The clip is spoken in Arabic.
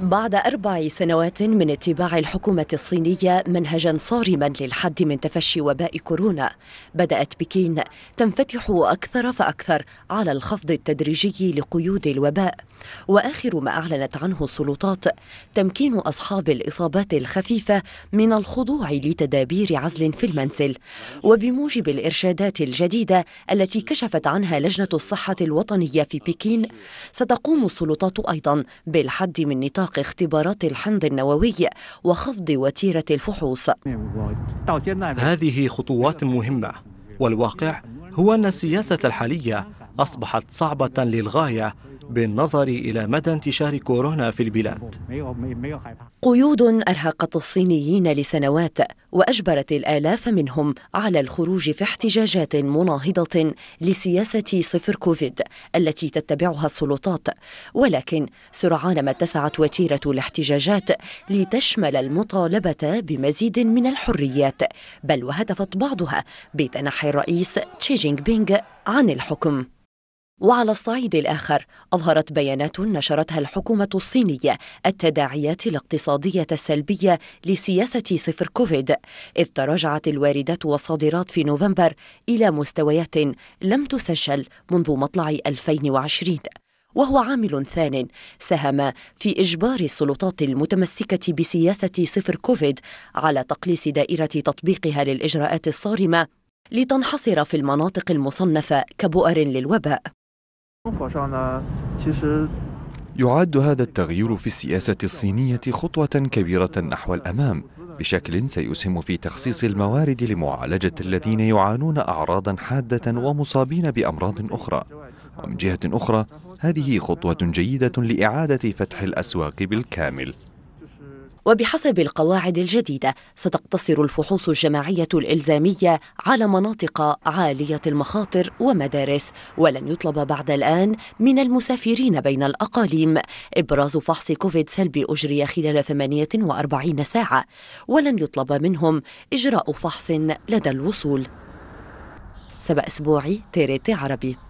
بعد أربع سنوات من اتباع الحكومة الصينية منهجا صارما للحد من تفشي وباء كورونا بدأت بكين تنفتح أكثر فأكثر على الخفض التدريجي لقيود الوباء واخر ما اعلنت عنه السلطات تمكين اصحاب الاصابات الخفيفه من الخضوع لتدابير عزل في المنزل وبموجب الارشادات الجديده التي كشفت عنها لجنه الصحه الوطنيه في بكين ستقوم السلطات ايضا بالحد من نطاق اختبارات الحمض النووي وخفض وتيره الفحوص هذه خطوات مهمه والواقع هو ان السياسه الحاليه أصبحت صعبة للغاية بالنظر إلى مدى انتشار كورونا في البلاد قيود أرهقت الصينيين لسنوات وأجبرت الآلاف منهم على الخروج في احتجاجات مناهضة لسياسة صفر كوفيد التي تتبعها السلطات ولكن سرعان ما اتسعت وتيرة الاحتجاجات لتشمل المطالبة بمزيد من الحريات بل وهدفت بعضها بتنحي الرئيس تشي جينغ بينغ عن الحكم وعلى الصعيد الآخر أظهرت بيانات نشرتها الحكومة الصينية التداعيات الاقتصادية السلبية لسياسة صفر كوفيد إذ تراجعت الواردات والصادرات في نوفمبر إلى مستويات لم تسجل منذ مطلع 2020 وهو عامل ثان ساهم في إجبار السلطات المتمسكة بسياسة صفر كوفيد على تقليص دائرة تطبيقها للإجراءات الصارمة لتنحصر في المناطق المصنفة كبؤر للوباء يعد هذا التغيير في السياسة الصينية خطوة كبيرة نحو الأمام بشكل سيسهم في تخصيص الموارد لمعالجة الذين يعانون أعراضا حادة ومصابين بأمراض أخرى ومن جهة أخرى هذه خطوة جيدة لإعادة فتح الأسواق بالكامل وبحسب القواعد الجديدة ستقتصر الفحوص الجماعية الإلزامية على مناطق عالية المخاطر ومدارس ولن يطلب بعد الآن من المسافرين بين الأقاليم إبراز فحص كوفيد سلبي أجري خلال 48 ساعة ولن يطلب منهم إجراء فحص لدى الوصول سبأ أسبوعي تيريتي عربي